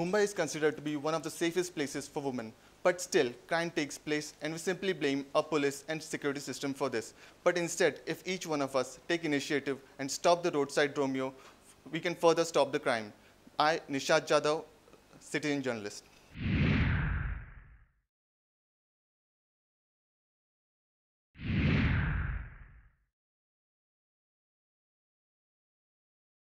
Mumbai is considered to be one of the safest places for women. But still, crime takes place and we simply blame our police and security system for this. But instead, if each one of us take initiative and stop the roadside Romeo, we can further stop the crime. I, Nishad Jadhav, citizen journalist.